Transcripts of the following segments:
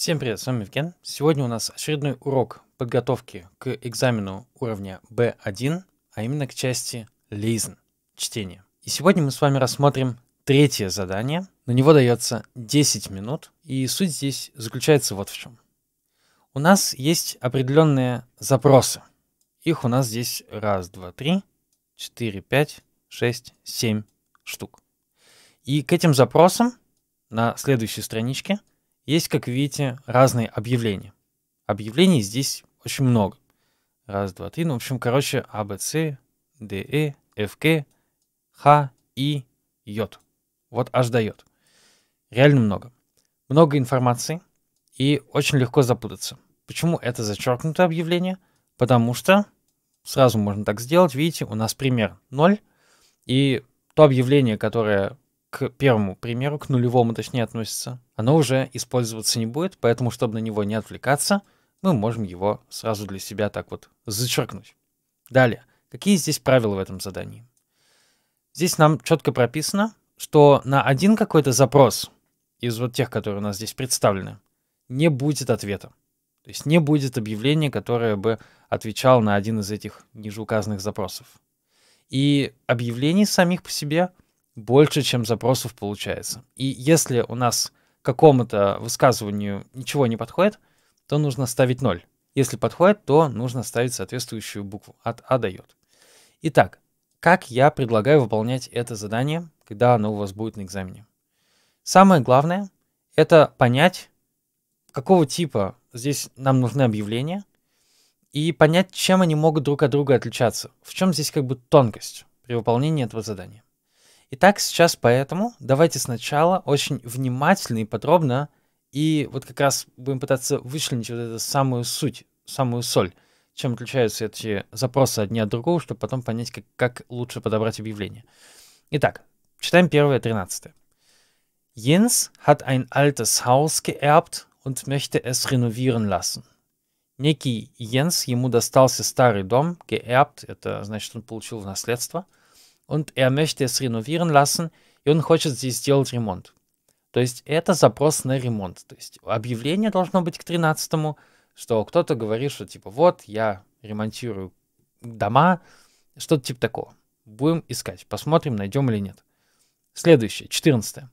Всем привет, с вами Евген. Сегодня у нас очередной урок подготовки к экзамену уровня B1, а именно к части Listen, чтение. И сегодня мы с вами рассмотрим третье задание. На него дается 10 минут, и суть здесь заключается вот в чем. У нас есть определенные запросы. Их у нас здесь раз, два, три, четыре, пять, шесть, семь штук. И к этим запросам на следующей страничке – есть, как видите, разные объявления. Объявлений здесь очень много. Раз, два, три. Ну, в общем, короче, А, Б, С, Д, Э, Ф, К, Х, И, Й. Вот аж дает. Реально много. Много информации и очень легко запутаться. Почему это зачеркнутое объявление? Потому что сразу можно так сделать. Видите, у нас пример 0. И то объявление, которое к первому примеру, к нулевому точнее относится, оно уже использоваться не будет, поэтому, чтобы на него не отвлекаться, мы можем его сразу для себя так вот зачеркнуть. Далее, какие здесь правила в этом задании? Здесь нам четко прописано, что на один какой-то запрос из вот тех, которые у нас здесь представлены, не будет ответа. То есть не будет объявления, которое бы отвечало на один из этих ниже указанных запросов. И объявлений самих по себе – больше, чем запросов получается. И если у нас какому-то высказыванию ничего не подходит, то нужно ставить ноль. Если подходит, то нужно ставить соответствующую букву от А до J. Итак, как я предлагаю выполнять это задание, когда оно у вас будет на экзамене? Самое главное — это понять, какого типа здесь нам нужны объявления, и понять, чем они могут друг от друга отличаться. В чем здесь как бы тонкость при выполнении этого задания. Итак, сейчас поэтому давайте сначала очень внимательно и подробно, и вот как раз будем пытаться вычленить вот эту самую суть, самую соль, чем отличаются эти запросы одни от другого, чтобы потом понять, как, как лучше подобрать объявление. Итак, читаем первое, тринадцатое. Jens hat ein altes Haus geerbt und möchte es renovieren lassen. Некий Jens ему достался старый дом, geerbt, это значит, он получил в наследство – und er möchte es рenovieren lassen, и он хочет здесь сделать ремонт. То есть это запрос на ремонт. То есть объявление должно быть к 13 что кто-то говорит, что типа вот я ремонтирую дома, что-то типа такого. Будем искать, посмотрим, найдем или нет. Следующее, 14.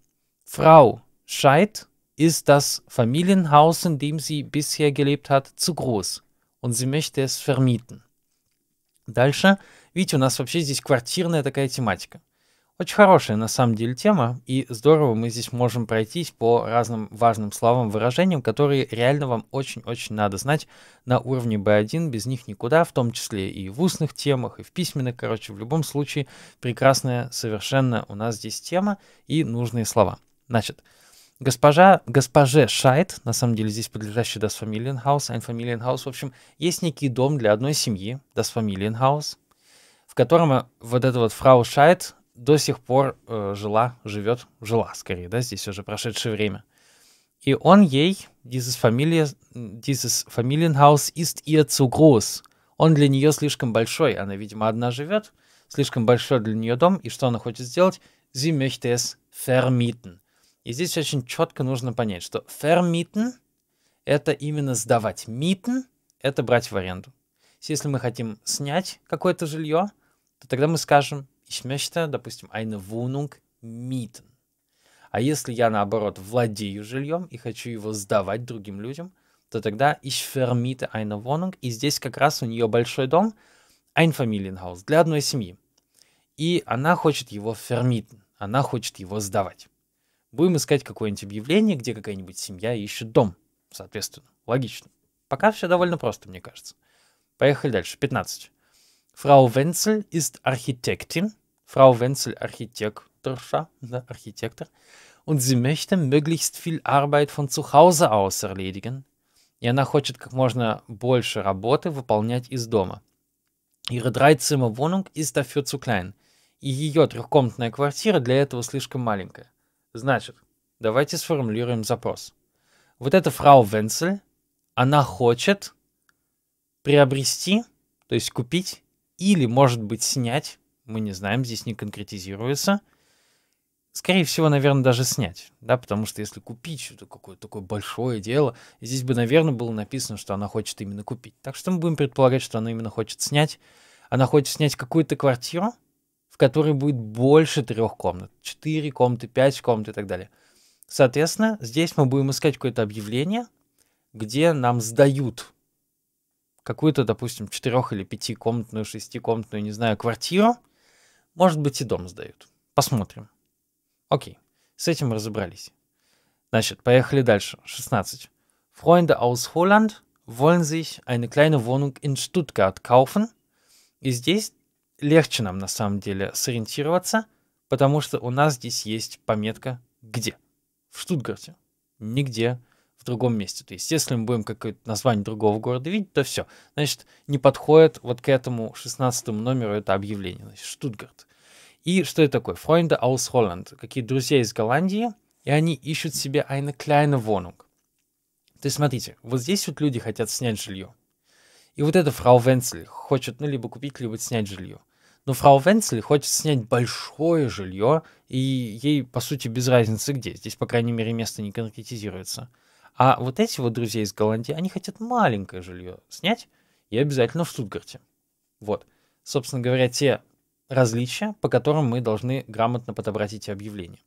Frau Scheid ist das Familienhaus, in dem sie bisher gelebt hat, zu groß und sie möchte es vermieten. Дальше Видите, у нас вообще здесь квартирная такая тематика. Очень хорошая на самом деле тема, и здорово мы здесь можем пройтись по разным важным словам, выражениям, которые реально вам очень-очень надо знать на уровне B1, без них никуда, в том числе и в устных темах, и в письменных, короче, в любом случае прекрасная совершенно у нас здесь тема и нужные слова. Значит, госпожа, госпоже Шайт, на самом деле здесь подлежащий Das Familienhaus, ein Familienhaus, в общем, есть некий дом для одной семьи, Das Familienhaus, в котором э, вот эта вот фрау Шайт до сих пор э, жила, живет, жила скорее, да, здесь уже прошедшее время. И он ей, dieses, Familie, dieses Familienhaus ist ihr zu groß. Он для нее слишком большой, она, видимо, одна живет, слишком большой для нее дом, и что она хочет сделать? Sie möchte es vermieten. И здесь очень четко нужно понять, что vermieten — это именно сдавать, mieten — это брать в аренду. Если мы хотим снять какое-то жилье — то тогда мы скажем, ich möchte, допустим, eine Wohnung mieten. А если я, наоборот, владею жильем и хочу его сдавать другим людям, то тогда ich vermiete eine Wohnung. И здесь как раз у нее большой дом, ein Familienhaus, для одной семьи. И она хочет его vermieten, она хочет его сдавать. Будем искать какое-нибудь объявление, где какая-нибудь семья ищет дом, соответственно. Логично. Пока все довольно просто, мне кажется. Поехали дальше. 15. Frau Wenzel ist Architektin. Frau Wenzel Architektorscha, Architektor. Und sie möchte möglichst viel Arbeit von zu Hause aus erledigen. И она хочет как можно больше работы выполнять из дома. Ihre Dreizimmerwohnung ist dafür zu klein. И ее трехкомнатная квартира для этого слишком маленькая. Значит, давайте сформулируем запрос. Вот эта фрау Венцель, она хочет приобрести, то есть купить или, может быть, снять. Мы не знаем, здесь не конкретизируется. Скорее всего, наверное, даже снять, да, потому что если купить что-то какое-то такое большое дело, здесь бы, наверное, было написано, что она хочет именно купить. Так что мы будем предполагать, что она именно хочет снять. Она хочет снять какую-то квартиру, в которой будет больше трех комнат. Четыре комнаты, пять комнат и так далее. Соответственно, здесь мы будем искать какое-то объявление, где нам сдают какую-то, допустим, четырех или пятикомнатную, шестикомнатную, не знаю, квартиру, может быть, и дом сдают. Посмотрим. Окей, с этим разобрались. Значит, поехали дальше. 16. Freunde aus Holland wollen sich eine kleine Wohnung in Stuttgart kaufen. И здесь легче нам на самом деле сориентироваться, потому что у нас здесь есть пометка «Где?». В Штутгарте. Нигде в другом месте. То есть, если мы будем какое-то название другого города видеть, то все. Значит, не подходит вот к этому 16 номеру это объявление. Значит, Штутгарт. И что это такое? Freunde aus Holland. Какие друзья из Голландии, и они ищут себе eine kleine Wohnung. То есть, смотрите, вот здесь вот люди хотят снять жилье. И вот эта фрау Венцель хочет, ну, либо купить, либо снять жилье. Но фрау Венцель хочет снять большое жилье, и ей, по сути, без разницы где. Здесь, по крайней мере, место не конкретизируется. А вот эти вот друзья из Голландии, они хотят маленькое жилье снять, и обязательно в Штутгарте. Вот. Собственно говоря, те различия, по которым мы должны грамотно подобрать эти объявления.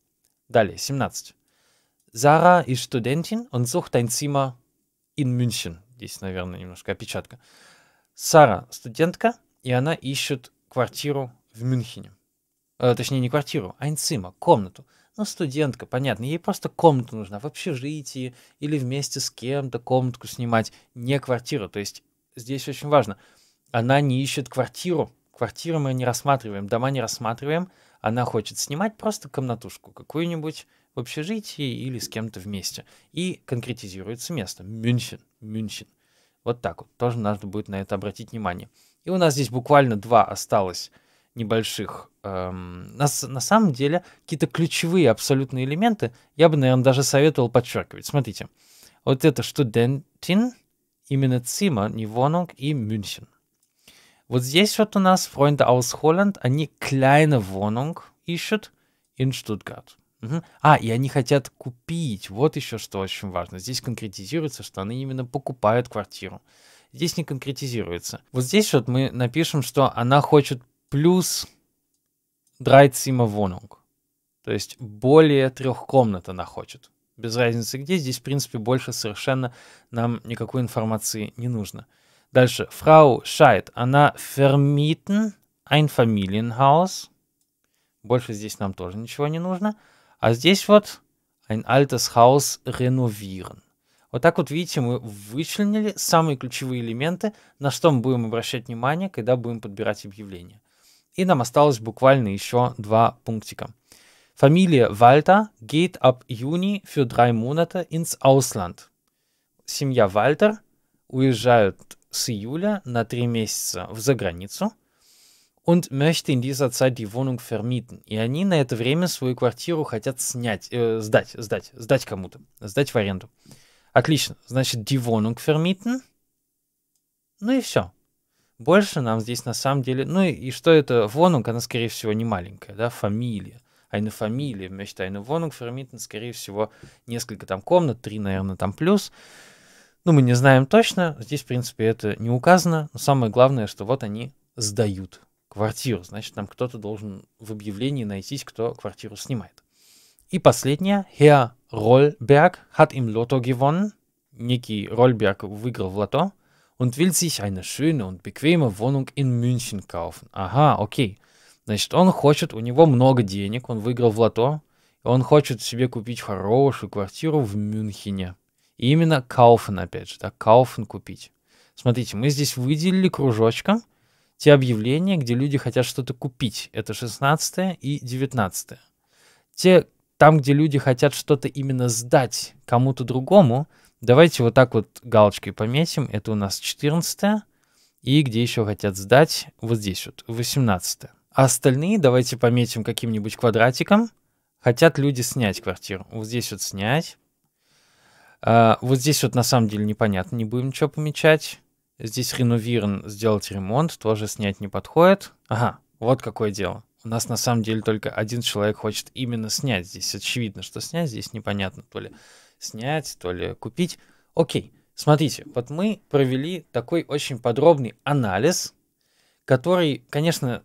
Далее, 17. Зара и студентин, он sucht ein Zimmer in München. Здесь, наверное, немножко опечатка. Сара студентка, и она ищет квартиру в Мюнхене. Э, точнее, не квартиру, а инцима, комнату. Ну, студентка, понятно, ей просто комната нужна в общежитии или вместе с кем-то комнатку снимать, не квартиру. То есть здесь очень важно, она не ищет квартиру, квартиру мы не рассматриваем, дома не рассматриваем, она хочет снимать просто комнатушку какую-нибудь в общежитии или с кем-то вместе. И конкретизируется место. Мюнхен, Мюнхен. Вот так вот. Тоже надо будет на это обратить внимание. И у нас здесь буквально два осталось небольших. Эм, на, на самом деле, какие-то ключевые абсолютные элементы я бы, наверное, даже советовал подчеркивать. Смотрите, вот это студентин, именно Цима, Нивонунг и Мюнхен. Вот здесь вот у нас Freunde aus Holland, они kleine Wohnung ищут in Stuttgart. Угу. А, и они хотят купить. Вот еще что очень важно. Здесь конкретизируется, что они именно покупают квартиру. Здесь не конкретизируется. Вот здесь вот мы напишем, что она хочет плюс Драйцимовонунг. То есть более трех комнат она хочет. Без разницы где, здесь, в принципе, больше совершенно нам никакой информации не нужно. Дальше. Фрау Шайт, она vermieten ein Familienhaus. Больше здесь нам тоже ничего не нужно. А здесь вот ein altes Haus renovieren. Вот так вот, видите, мы вычленили самые ключевые элементы, на что мы будем обращать внимание, когда будем подбирать объявления. И нам осталось буквально еще два пунктика. Фамилия Вальта geht ab Juni für drei Monate ins Ausland. Семья Вальтер уезжает с июля на три месяца в заграницу und möchte in dieser Zeit die Wohnung vermieten. И они на это время свою квартиру хотят снять, э, сдать, сдать, сдать кому-то, сдать в аренду. Отлично. Значит, die Wohnung vermieten. Ну и все. Больше нам здесь на самом деле... Ну и, и что это? Вонунг, она, скорее всего, не маленькая, да, фамилия. Eine Familie möchte eine Wohnung vermieten, скорее всего, несколько там комнат, три, наверное, там плюс. Ну, мы не знаем точно, здесь, в принципе, это не указано, но самое главное, что вот они сдают квартиру, значит, там кто-то должен в объявлении найтись, кто квартиру снимает. И последнее, Herr Rollberg hat im Lotto gewonnen, некий Рольберг выиграл в лото, und will sich eine schöne und bequeme Wohnung in München kaufen. Ага, окей. Значит, он хочет, у него много денег, он выиграл в лото, он хочет себе купить хорошую квартиру в Мюнхене. И именно Kaufen, опять же, да, Kaufen купить. Смотрите, мы здесь выделили кружочка те объявления, где люди хотят что-то купить. Это 16 и 19. Те, там, где люди хотят что-то именно сдать кому-то другому, Давайте вот так вот галочкой пометим. Это у нас 14 и где еще хотят сдать, вот здесь вот, 18 -е. А остальные давайте пометим каким-нибудь квадратиком. Хотят люди снять квартиру. Вот здесь вот снять. А, вот здесь вот на самом деле непонятно, не будем ничего помечать. Здесь реновирован, сделать ремонт, тоже снять не подходит. Ага, вот какое дело. У нас на самом деле только один человек хочет именно снять здесь. Очевидно, что снять здесь непонятно то ли снять, то ли купить. Окей, смотрите, вот мы провели такой очень подробный анализ, который, конечно,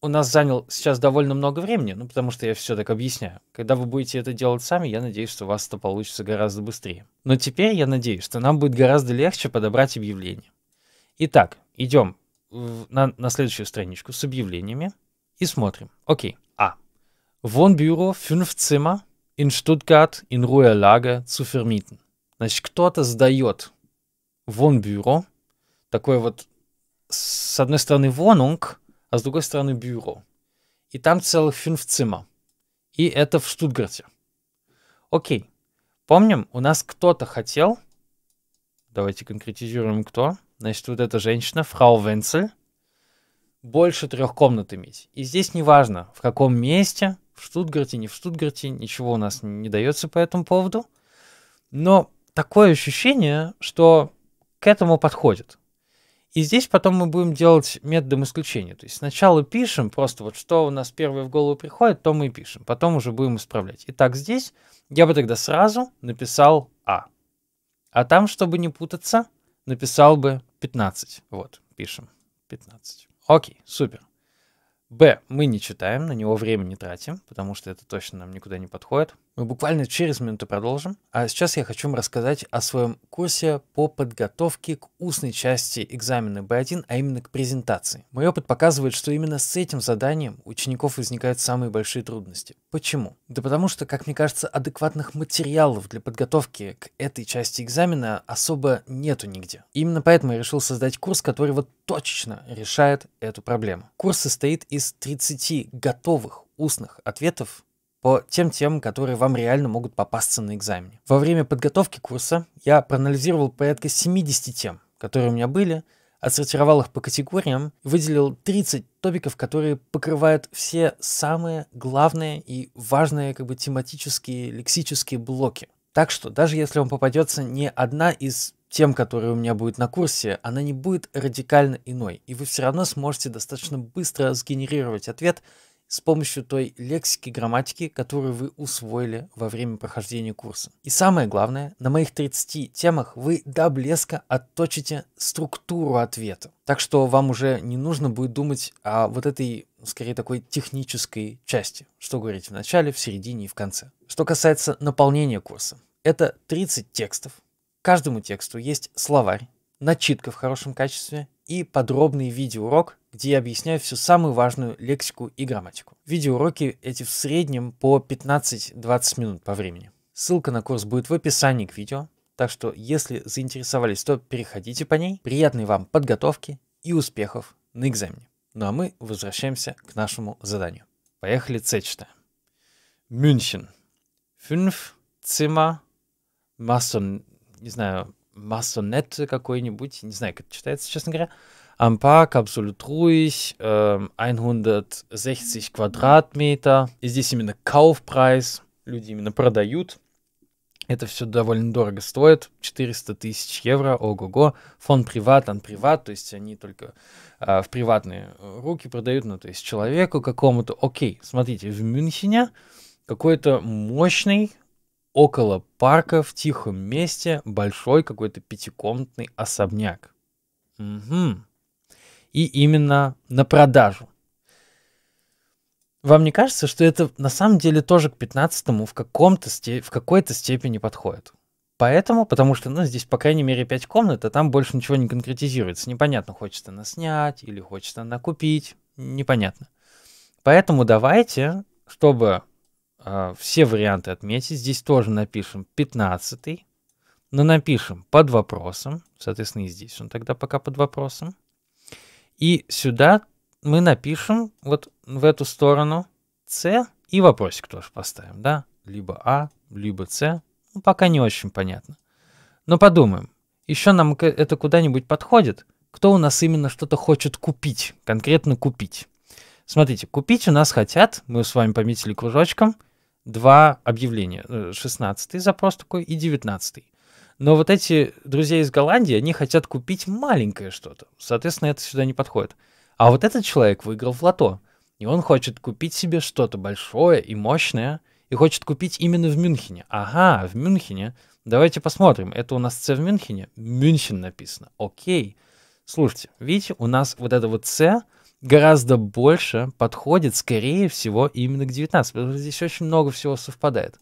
у нас занял сейчас довольно много времени, ну, потому что я все так объясняю. Когда вы будете это делать сами, я надеюсь, что у вас это получится гораздо быстрее. Но теперь я надеюсь, что нам будет гораздо легче подобрать объявление. Итак, идем на, на следующую страничку с объявлениями и смотрим. Окей. А. вон бюро 5 цима in Stuttgart in Ruhelage zu vermieten. Значит, кто-то сдает вон бюро такой вот, с одной стороны Wohnung, а с другой стороны бюро. И там целых фünf Zimmer. И это в Штутгарте. Окей. Помним, у нас кто-то хотел, давайте конкретизируем кто, значит, вот эта женщина, фрау Венцель, больше трех комнат иметь. И здесь неважно, в каком месте, в Штутгарте, не в Штутгарте, ничего у нас не дается по этому поводу. Но такое ощущение, что к этому подходит. И здесь потом мы будем делать методом исключения. То есть сначала пишем, просто вот что у нас первое в голову приходит, то мы и пишем. Потом уже будем исправлять. Итак, здесь я бы тогда сразу написал А. А там, чтобы не путаться, написал бы 15. Вот, пишем 15. Окей, супер. Б. Мы не читаем, на него время не тратим, потому что это точно нам никуда не подходит. Мы буквально через минуту продолжим. А сейчас я хочу вам рассказать о своем курсе по подготовке к устной части экзамена B1, а именно к презентации. Мой опыт показывает, что именно с этим заданием у учеников возникают самые большие трудности. Почему? Да потому что, как мне кажется, адекватных материалов для подготовки к этой части экзамена особо нету нигде. Именно поэтому я решил создать курс, который вот точечно решает эту проблему. Курс состоит из 30 готовых устных ответов по тем темам, которые вам реально могут попасться на экзамене. Во время подготовки курса я проанализировал порядка 70 тем, которые у меня были, отсортировал их по категориям и выделил 30 топиков, которые покрывают все самые главные и важные как бы тематические, лексические блоки. Так что даже если вам попадется не одна из тем, которые у меня будет на курсе, она не будет радикально иной, и вы все равно сможете достаточно быстро сгенерировать ответ, с помощью той лексики, грамматики, которую вы усвоили во время прохождения курса. И самое главное, на моих 30 темах вы до блеска отточите структуру ответа. Так что вам уже не нужно будет думать о вот этой, скорее такой технической части, что говорить в начале, в середине и в конце. Что касается наполнения курса, это 30 текстов. каждому тексту есть словарь, начитка в хорошем качестве и подробный видеоурок, где я объясняю всю самую важную лексику и грамматику. Видеоуроки эти в среднем по 15-20 минут по времени. Ссылка на курс будет в описании к видео, так что если заинтересовались, то переходите по ней. Приятной вам подготовки и успехов на экзамене. Ну а мы возвращаемся к нашему заданию. Поехали С читаем. Мюнхен. Fünf Zimmer Mason, не знаю, масонет какой-нибудь, не знаю, как это читается, честно говоря. Am Park absolut ruhig, äh, 160 квадратметра. здесь именно kaufpreis, люди именно продают. Это все довольно дорого стоит, 400 тысяч евро, ого-го. Фон приват, он приват, то есть они только э, в приватные э, руки продают, ну то есть человеку какому-то. Окей, смотрите, в Мюнхене какой-то мощный около парка в тихом месте большой какой-то пятикомнатный особняк. Угу и именно на продажу. Вам не кажется, что это на самом деле тоже к 15-му в, каком-то сте- в какой-то степени подходит? Поэтому, потому что, ну, здесь, по крайней мере, 5 комнат, а там больше ничего не конкретизируется. Непонятно, хочет она снять или хочет она купить, непонятно. Поэтому давайте, чтобы э, все варианты отметить, здесь тоже напишем 15 но напишем под вопросом, соответственно, и здесь он тогда пока под вопросом. И сюда мы напишем вот в эту сторону С и вопросик тоже поставим, да? Либо А, либо С. Ну, пока не очень понятно. Но подумаем. Еще нам это куда-нибудь подходит? Кто у нас именно что-то хочет купить? Конкретно купить. Смотрите, купить у нас хотят, мы с вами пометили кружочком, два объявления. 16 э, запрос такой и 19. Но вот эти друзья из Голландии, они хотят купить маленькое что-то. Соответственно, это сюда не подходит. А вот этот человек выиграл в лото. И он хочет купить себе что-то большое и мощное. И хочет купить именно в Мюнхене. Ага, в Мюнхене. Давайте посмотрим. Это у нас С в Мюнхене? Мюнхен написано. Окей. Слушайте, видите, у нас вот это вот С гораздо больше подходит, скорее всего, именно к 19, потому что здесь очень много всего совпадает.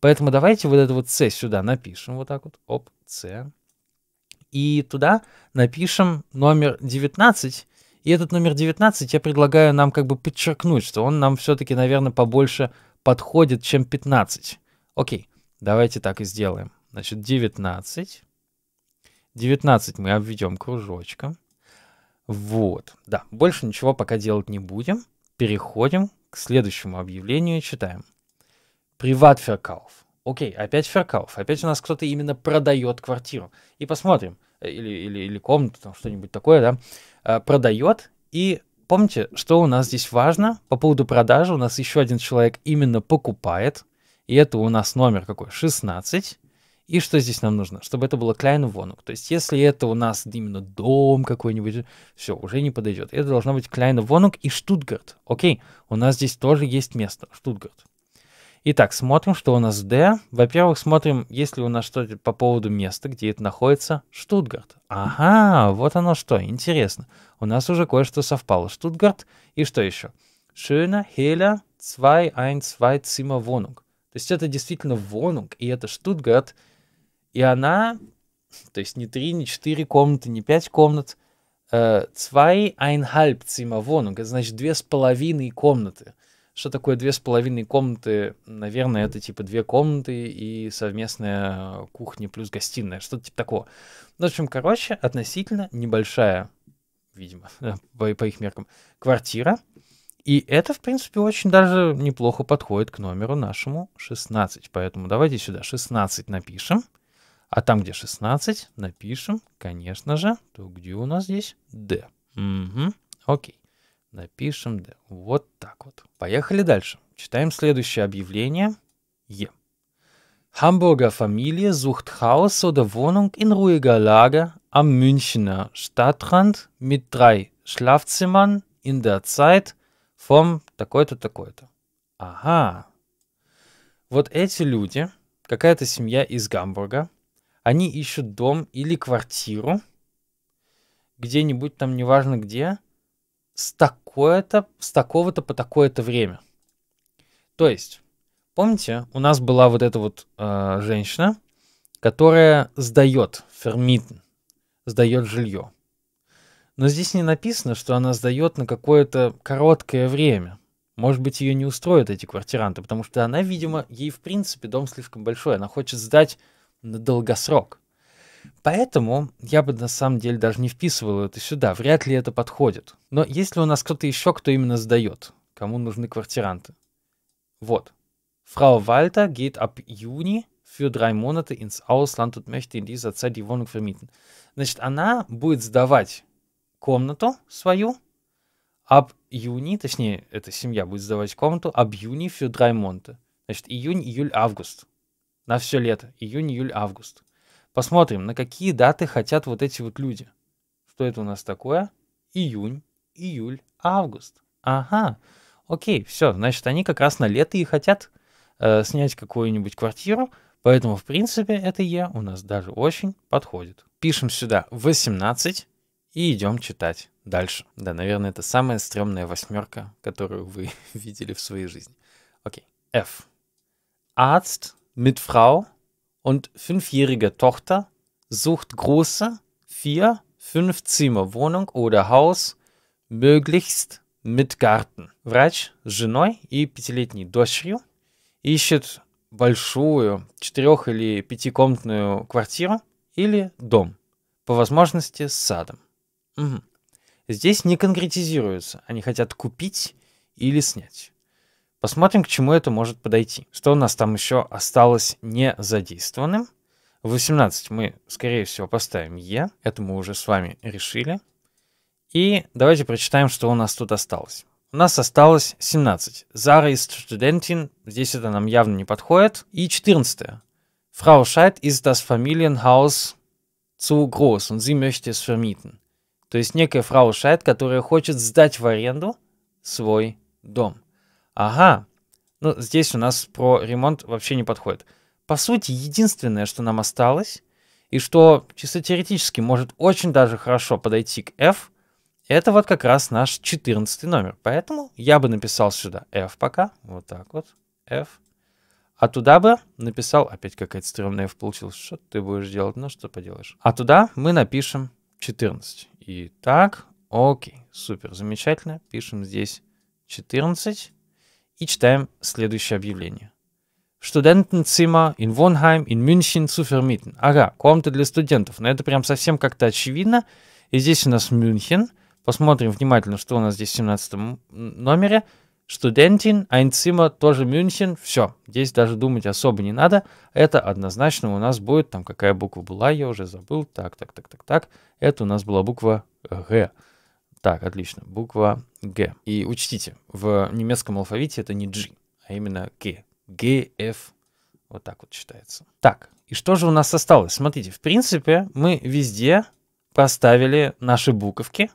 Поэтому давайте вот это вот С сюда напишем, вот так вот, оп, С. И туда напишем номер 19, и этот номер 19 я предлагаю нам как бы подчеркнуть, что он нам все-таки, наверное, побольше подходит, чем 15. Окей, давайте так и сделаем. Значит, 19. 19 мы обведем кружочком. Вот, да, больше ничего пока делать не будем. Переходим к следующему объявлению и читаем. Приват-феркауф. Окей, опять феркауф. Опять у нас кто-то именно продает квартиру. И посмотрим. Э, или, или, или комнату, там что-нибудь такое, да. Э, продает. И помните, что у нас здесь важно? По поводу продажи у нас еще один человек именно покупает. И это у нас номер какой? 16. И что здесь нам нужно? Чтобы это было Klein Wohnung. То есть, если это у нас именно дом какой-нибудь, все, уже не подойдет. Это должна быть Klein Wohnung и Штутгарт. Окей, у нас здесь тоже есть место, Штутгарт. Итак, смотрим, что у нас D. Во-первых, смотрим, есть ли у нас что-то по поводу места, где это находится. Штутгарт. Ага, вот оно что, интересно. У нас уже кое-что совпало. Штутгарт и что еще? Schöne, Хеля Цвай 1, Цвай Цима Wohnung. То есть это действительно Вонунг, и это Штутгарт. И она, то есть не 3, не 4 комнаты, не 5 комнат, zwei einhalb Zimmer Wohnung, это значит две с половиной комнаты. Что такое две с половиной комнаты? Наверное, это типа две комнаты и совместная кухня плюс гостиная, что-то типа такого. Ну, в общем, короче, относительно небольшая, видимо, по, по их меркам, квартира. И это, в принципе, очень даже неплохо подходит к номеру нашему 16. Поэтому давайте сюда 16 напишем. А там, где 16, напишем, конечно же, то где у нас здесь D. Угу, окей. Напишем да, Вот так вот. Поехали дальше. Читаем следующее объявление. Е. Hamburger Familie sucht Haus oder Wohnung in ruhiger Lage am Münchner Stadtrand mit drei Schlafzimmern in der Zeit vom такой-то, такой-то. Ага. Вот эти люди, какая-то семья из Гамбурга, они ищут дом или квартиру где-нибудь там, неважно где, с такое-то, с такого-то по такое-то время. То есть, помните, у нас была вот эта вот э, женщина, которая сдает фермит, сдает жилье. Но здесь не написано, что она сдает на какое-то короткое время. Может быть, ее не устроят эти квартиранты, потому что она, видимо, ей в принципе дом слишком большой, она хочет сдать на долгосрок. Поэтому я бы на самом деле даже не вписывал это сюда, вряд ли это подходит. Но если у нас кто-то еще, кто именно сдает? Кому нужны квартиранты? Вот. Frau Walter geht ab Juni für drei Monate ins Ausland und möchte in dieser Zeit die Wohnung vermieten. Значит, она будет сдавать комнату свою ab Juni, точнее, эта семья будет сдавать комнату ab Juni für drei Monate. Значит, июнь, июль, август. На все лето. Июнь, июль, август. Посмотрим, на какие даты хотят вот эти вот люди. Что это у нас такое? Июнь, июль, август. Ага, окей, все, значит, они как раз на лето и хотят э, снять какую-нибудь квартиру, поэтому, в принципе, это Е у нас даже очень подходит. Пишем сюда 18 и идем читать дальше. Да, наверное, это самая стрёмная восьмерка, которую вы видели в своей жизни. Окей, F. Arzt mit Frau und fünfjährige Tochter sucht große vier, fünf Zimmer Wohnung oder Haus, möglichst mit Garten. Врач с женой и пятилетней дочерью ищет большую четырех- или пятикомнатную квартиру или дом, по возможности с садом. Угу. Здесь не конкретизируется, они хотят купить или снять. Посмотрим, к чему это может подойти. Что у нас там еще осталось не задействованным? 18 мы, скорее всего, поставим Е. Это мы уже с вами решили. И давайте прочитаем, что у нас тут осталось. У нас осталось 17. Зара из студентин. Здесь это нам явно не подходит. И 14. Frau Scheid ist das Familienhaus zu groß und sie möchte es vermieten. То есть некая Frau Шайт, которая хочет сдать в аренду свой дом. Ага. Ну, здесь у нас про ремонт вообще не подходит. По сути, единственное, что нам осталось, и что чисто теоретически может очень даже хорошо подойти к F, это вот как раз наш 14 номер. Поэтому я бы написал сюда F пока. Вот так вот. F. А туда бы написал, опять какая-то стрёмная F получилась, что ты будешь делать, ну что поделаешь. А туда мы напишем 14. И так, окей, супер, замечательно. Пишем здесь 14 и читаем следующее объявление. Студентenzimmer in Вонхайм, in München zu vermieten. Ага, комната для студентов. Но это прям совсем как-то очевидно. И здесь у нас Мюнхен. Посмотрим внимательно, что у нас здесь в 17 номере. Студентин, Айнцима, тоже Мюнхен. Все, здесь даже думать особо не надо. Это однозначно у нас будет, там какая буква была, я уже забыл. Так, так, так, так, так. Это у нас была буква Г. Так, отлично. Буква Г. И учтите, в немецком алфавите это не G, а именно Г. Г, Ф. Вот так вот читается. Так, и что же у нас осталось? Смотрите, в принципе, мы везде поставили наши буковки.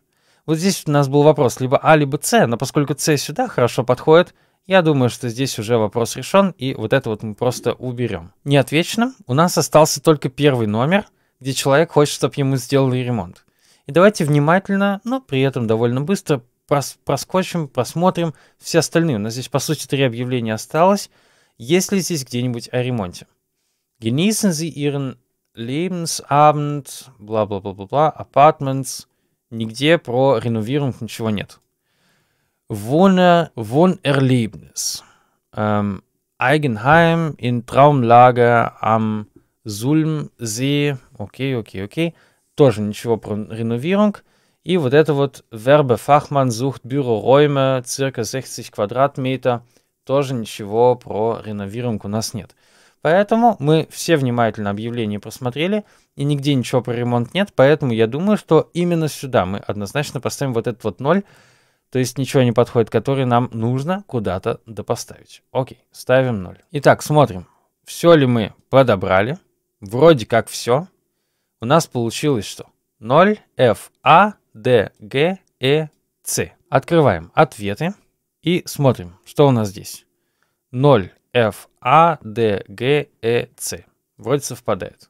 Вот здесь у нас был вопрос либо А, либо С, но поскольку С сюда хорошо подходит, я думаю, что здесь уже вопрос решен, и вот это вот мы просто уберем. Не отвечно, у нас остался только первый номер, где человек хочет, чтобы ему сделали ремонт. И давайте внимательно, но при этом довольно быстро прос проскочим, просмотрим все остальные. У нас здесь, по сути, три объявления осталось. Есть ли здесь где-нибудь о ремонте? Genießen Sie Ihren Lebensabend, бла-бла-бла-бла-бла, Apartments. Нигде про реновирунг ничего нет. Wohne, Wohnerlebnis. Ähm, Eigenheim in Traumlage am Sulmsee. Окей, окей, окей тоже ничего про реновирунг. И вот это вот Вербе Фахман sucht Büroräume, circa 60 квадратметра, тоже ничего про реновирунг у нас нет. Поэтому мы все внимательно объявление просмотрели, и нигде ничего про ремонт нет, поэтому я думаю, что именно сюда мы однозначно поставим вот этот вот ноль, то есть ничего не подходит, который нам нужно куда-то допоставить. Окей, ставим ноль. Итак, смотрим, все ли мы подобрали. Вроде как все, у нас получилось что? 0 F A D G E C. Открываем ответы и смотрим, что у нас здесь. 0 F A D G E C. Вроде совпадает.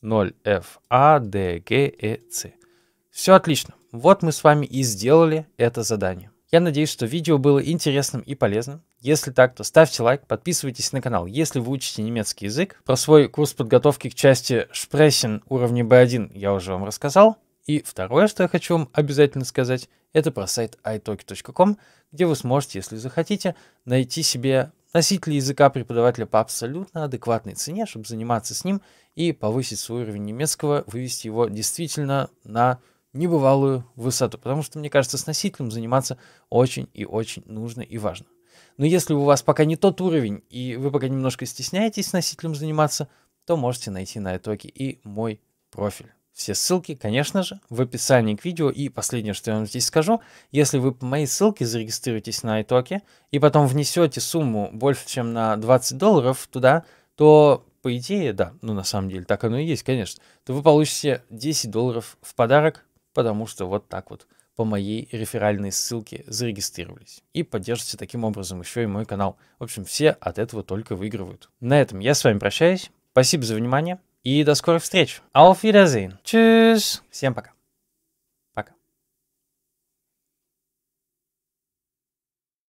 0 F A D G E C. Все отлично. Вот мы с вами и сделали это задание. Я надеюсь, что видео было интересным и полезным. Если так, то ставьте лайк, подписывайтесь на канал. Если вы учите немецкий язык, про свой курс подготовки к части Шпрессен уровня B1 я уже вам рассказал. И второе, что я хочу вам обязательно сказать, это про сайт italki.com, где вы сможете, если захотите, найти себе носителя языка преподавателя по абсолютно адекватной цене, чтобы заниматься с ним и повысить свой уровень немецкого, вывести его действительно на небывалую высоту. Потому что, мне кажется, с носителем заниматься очень и очень нужно и важно. Но если у вас пока не тот уровень, и вы пока немножко стесняетесь с носителем заниматься, то можете найти на итоге и мой профиль. Все ссылки, конечно же, в описании к видео. И последнее, что я вам здесь скажу, если вы по моей ссылке зарегистрируетесь на iToken и потом внесете сумму больше, чем на 20 долларов туда, то по идее, да, ну на самом деле так оно и есть, конечно, то вы получите 10 долларов в подарок, потому что вот так вот по моей реферальной ссылке зарегистрировались и поддержите таким образом еще и мой канал. В общем, все от этого только выигрывают. На этом я с вами прощаюсь. Спасибо за внимание и до скорых встреч. Auf Wiedersehen. Tschüss. Всем пока.